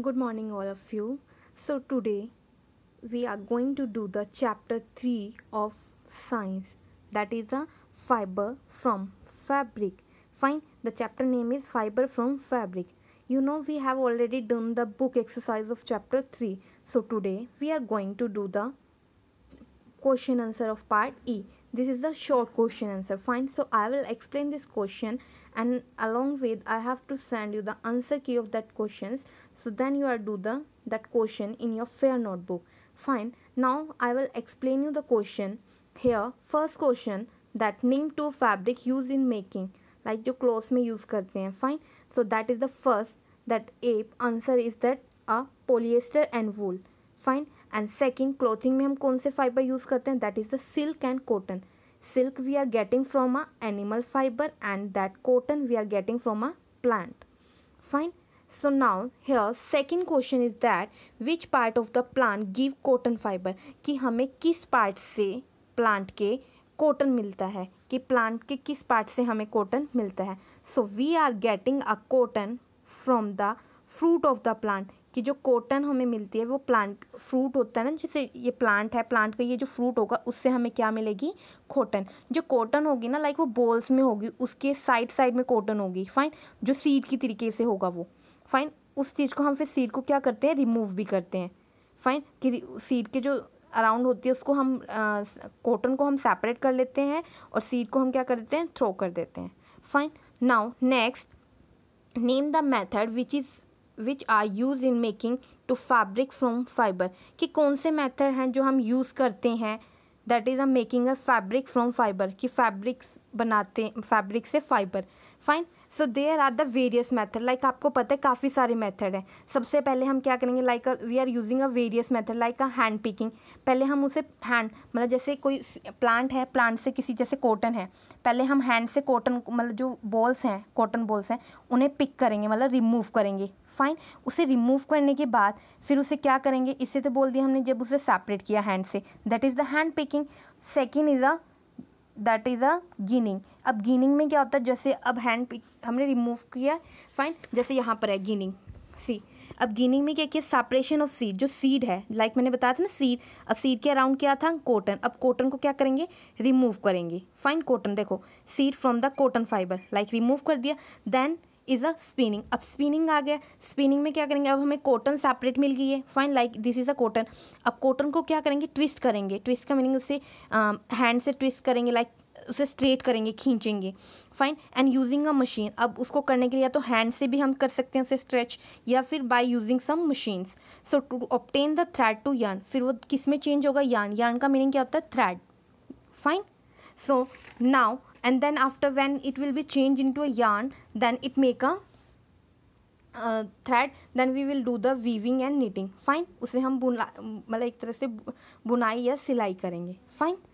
good morning all of you so today we are going to do the chapter 3 of science that is the fiber from fabric fine the chapter name is fiber from fabric you know we have already done the book exercise of chapter 3 so today we are going to do the question answer of part e this is the short question answer fine so i will explain this question and along with i have to send you the answer key of that questions so then you are do the that question in your fair notebook fine now i will explain you the question here first question that name two fabric used in making like your clothes may use करते हैं fine so that is the first that ape answer is that a polyester and wool fine and second clothing में हम कौन से fibre use करते हैं that is the silk and cotton silk we are getting from a animal fibre and that cotton we are getting from a plant fine so now here second question is that which part of the plant give cotton fibre कि हमें किस part से plant के cotton मिलता है कि plant के किस पार्ट से हमें कॉटन मिलता है so we are getting a cotton from the fruit of the plant कि जो कॉटन हमें मिलती है वो प्लांट फ्रूट होता है ना जैसे ये प्लांट है प्लांट का ये जो फ्रूट होगा उससे हमें क्या मिलेगी कॉटन जो कॉटन होगी ना लाइक वो बॉल्स में होगी उसके साइड साइड में कॉटन होगी फाइन जो सीड की तरीके से होगा वो फाइन उस चीज़ को हम फिर सीड को क्या करते हैं रिमूव भी करते हैं फाइन कि सीड के जो अराउंड होती है उसको हम कॉटन को हम सेपरेट कर लेते हैं और सीड को हम क्या कर देते हैं थ्रो कर देते हैं fine now next name the method which is which are use in making to fabric from fibre कि कौन से मेथड हैं जो हम यूज़ करते हैं that is a making a fabric from fibre कि फैब्रिक्स बनाते फैब्रिक से fibre fine so there are the various method like आपको पता है काफ़ी सारे मेथड हैं सबसे पहले हम क्या करेंगे like we are using a various method like a hand picking पहले हम उसे हैंड मतलब जैसे कोई प्लांट है प्लांट से किसी जैसे कॉटन है पहले हम हैंड से कॉटन मतलब जो बॉल्स हैं कॉटन बॉल्स हैं उन्हें पिक करेंगे मतलब रिमूव करेंगे फाइन उसे रिमूव करने के बाद फिर उसे क्या करेंगे इससे तो बोल दिया हमने जब उसे सेपरेट किया हैंड से that is the hand picking second is a that is a ginning अब गिनिंग में क्या होता है जैसे अब हैंड पिक हमने रिमूव किया फाइन जैसे यहाँ पर है गिनिंग सी अब गिनिंग में क्या किया सेपरेशन ऑफ सीड जो सीड है लाइक मैंने बताया था ना सीड अब सीड के अराउंड क्या था कॉटन अब कॉटन को क्या करेंगे रिमूव करेंगे फाइन कॉटन देखो seed from the cotton fibre like remove कर दिया देन इज अ स्पिनिंग अब स्पिनिंग आ गया स्पिनिंग में क्या करेंगे अब हमें कॉटन सेपरेट मिल गई है fine like this is a cotton अब कॉटन को क्या करेंगे ट्विस्ट करेंगे ट्विस्ट का मीनिंग उसे हैंड um, से ट्विस्ट करेंगे लाइक like, उसे स्ट्रेट करेंगे खींचेंगे fine and using a machine अब उसको करने के लिए या तो हैंड से भी हम कर सकते हैं उसे स्ट्रेच या फिर by using some machines so to obtain the thread to yarn फिर वो किस में चेंज होगा यर्न यर्न का मीनिंग क्या होता है thread fine so now and then after when it will be changed into a yarn then it make a uh, thread then we will do the weaving and knitting fine उसे हम बुना मतलब एक तरह से बुनाई या सिलाई करेंगे fine